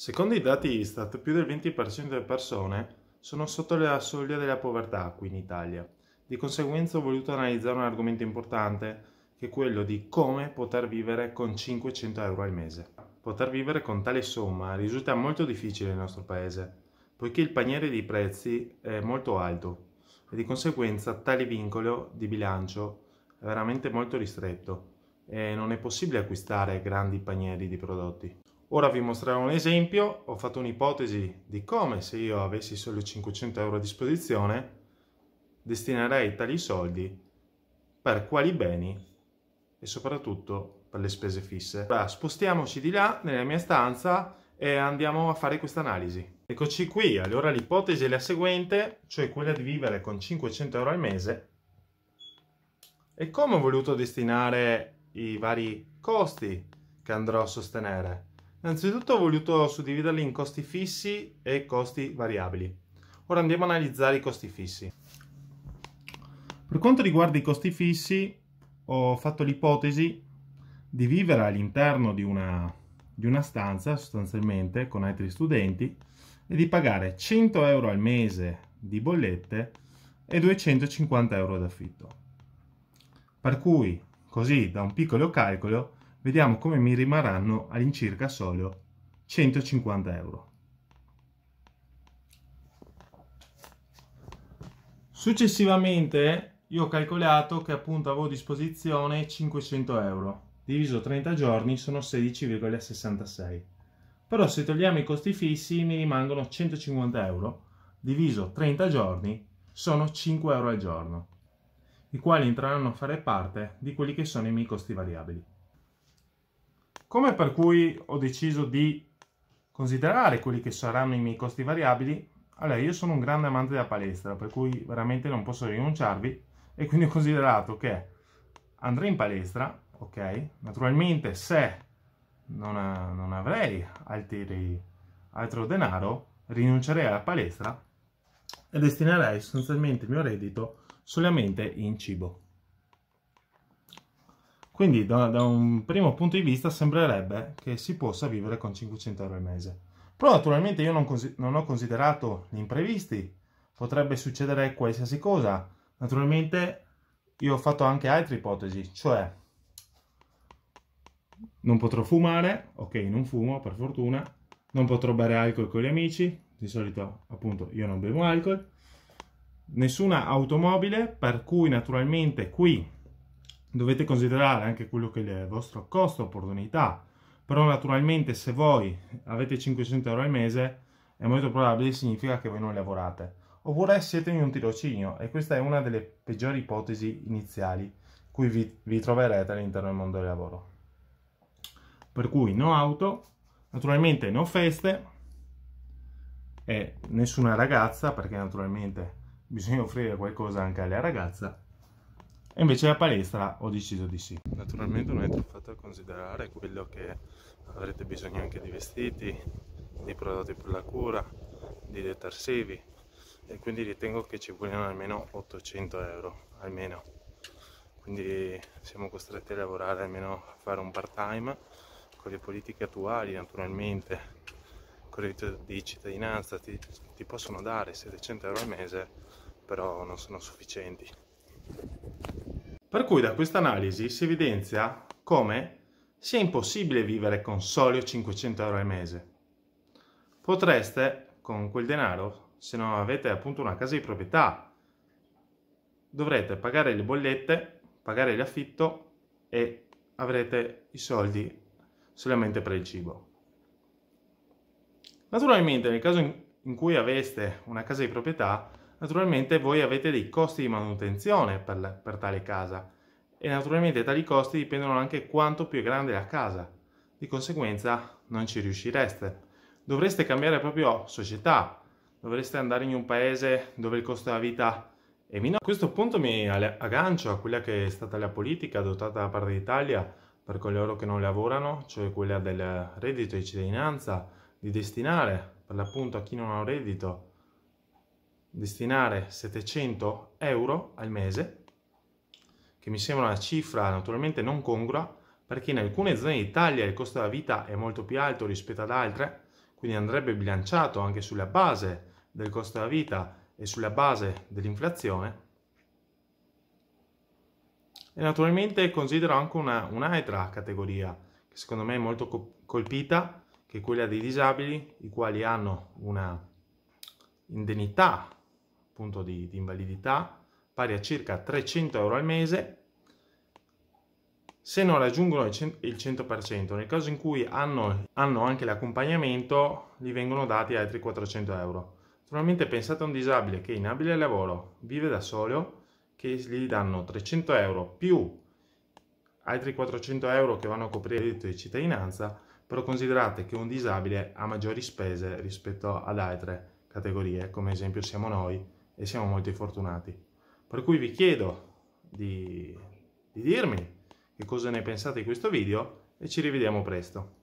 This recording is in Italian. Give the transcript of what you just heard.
Secondo i dati Istat, più del 20% delle persone sono sotto la soglia della povertà qui in Italia. Di conseguenza ho voluto analizzare un argomento importante, che è quello di come poter vivere con 500 euro al mese. Poter vivere con tale somma risulta molto difficile nel nostro paese, poiché il paniere dei prezzi è molto alto e di conseguenza tale vincolo di bilancio è veramente molto ristretto e non è possibile acquistare grandi panieri di prodotti. Ora vi mostrerò un esempio, ho fatto un'ipotesi di come se io avessi solo 500 euro a disposizione destinerei tali soldi per quali beni e soprattutto per le spese fisse. Ora spostiamoci di là nella mia stanza e andiamo a fare questa analisi. Eccoci qui, allora l'ipotesi è la seguente, cioè quella di vivere con 500 euro al mese e come ho voluto destinare i vari costi che andrò a sostenere. Innanzitutto ho voluto suddividerli in costi fissi e costi variabili. Ora andiamo a analizzare i costi fissi. Per quanto riguarda i costi fissi, ho fatto l'ipotesi di vivere all'interno di una, di una stanza, sostanzialmente, con altri studenti, e di pagare 100 euro al mese di bollette e 250 euro d'affitto. Per cui, così, da un piccolo calcolo, vediamo come mi rimarranno all'incirca solo 150 euro. Successivamente io ho calcolato che appunto avevo a disposizione 500 euro, diviso 30 giorni sono 16,66. Però se togliamo i costi fissi mi rimangono 150 euro, diviso 30 giorni sono 5 euro al giorno, i quali entreranno a fare parte di quelli che sono i miei costi variabili. Come per cui ho deciso di considerare quelli che saranno i miei costi variabili, allora io sono un grande amante della palestra, per cui veramente non posso rinunciarvi e quindi ho considerato che andrei in palestra, ok? Naturalmente se non, non avrei altri, altro denaro, rinuncerei alla palestra e destinerei sostanzialmente il mio reddito solamente in cibo. Quindi da, da, un primo punto di vista sembrerebbe che si possa vivere con 500 euro al mese. Però naturalmente io non, non ho considerato gli imprevisti, potrebbe succedere qualsiasi cosa. Naturalmente io ho fatto anche altre ipotesi, cioè non potrò fumare, ok, non fumo per fortuna, non potrò bere alcol con gli amici, di solito appunto io non bevo alcol, nessuna automobile, per cui naturalmente qui dovete considerare anche quello che è il vostro costo opportunità però naturalmente se voi avete 500 euro al mese è molto probabile significa che voi non lavorate oppure siete in un tirocinio e questa è una delle peggiori ipotesi iniziali cui vi, vi troverete all'interno del mondo del lavoro per cui no auto naturalmente no feste e nessuna ragazza perché naturalmente bisogna offrire qualcosa anche alla ragazza e invece la palestra ho deciso di sì. Naturalmente non avete fatto a considerare quello che avrete bisogno anche di vestiti, di prodotti per la cura, di detersivi e quindi ritengo che ci vogliono almeno 800 euro, almeno. Quindi siamo costretti a lavorare almeno a fare un part time con le politiche attuali naturalmente con il reddito di cittadinanza ti, ti possono dare 700 euro al mese però non sono sufficienti per cui da questa analisi si evidenzia come sia impossibile vivere con soli 500 euro al mese. Potreste, con quel denaro, se non avete appunto una casa di proprietà, dovrete pagare le bollette, pagare l'affitto e avrete i soldi solamente per il cibo. Naturalmente nel caso in cui aveste una casa di proprietà, naturalmente voi avete dei costi di manutenzione per, la, per tale casa e naturalmente tali costi dipendono anche quanto più è grande la casa. Di conseguenza non ci riuscireste. Dovreste cambiare proprio società, dovreste andare in un paese dove il costo della vita è minore. A questo punto mi aggancio a quella che è stata la politica adottata da parte d'Italia per coloro che non lavorano, cioè quella del reddito di cittadinanza, di destinare per l'appunto a chi non ha un reddito destinare 700 euro al mese, che mi sembra una cifra naturalmente non congrua, perché in alcune zone d'Italia il costo della vita è molto più alto rispetto ad altre, quindi andrebbe bilanciato anche sulla base del costo della vita e sulla base dell'inflazione. E naturalmente considero anche una, un'altra categoria, che secondo me è molto colpita, che è quella dei disabili, i quali hanno una indennità appunto di, di invalidità, pari a circa 300 euro al mese, se non raggiungono il 100%, nel caso in cui hanno, hanno anche l'accompagnamento, gli vengono dati altri 400 euro. Naturalmente pensate a un disabile che è inabile al lavoro, vive da solo, che gli danno 300 euro più altri 400 euro che vanno a coprire il diritto di cittadinanza, però considerate che un disabile ha maggiori spese rispetto ad altre categorie, come esempio siamo noi, e siamo molto fortunati. Per cui vi chiedo di, di dirmi che cosa ne pensate di questo video e ci rivediamo presto.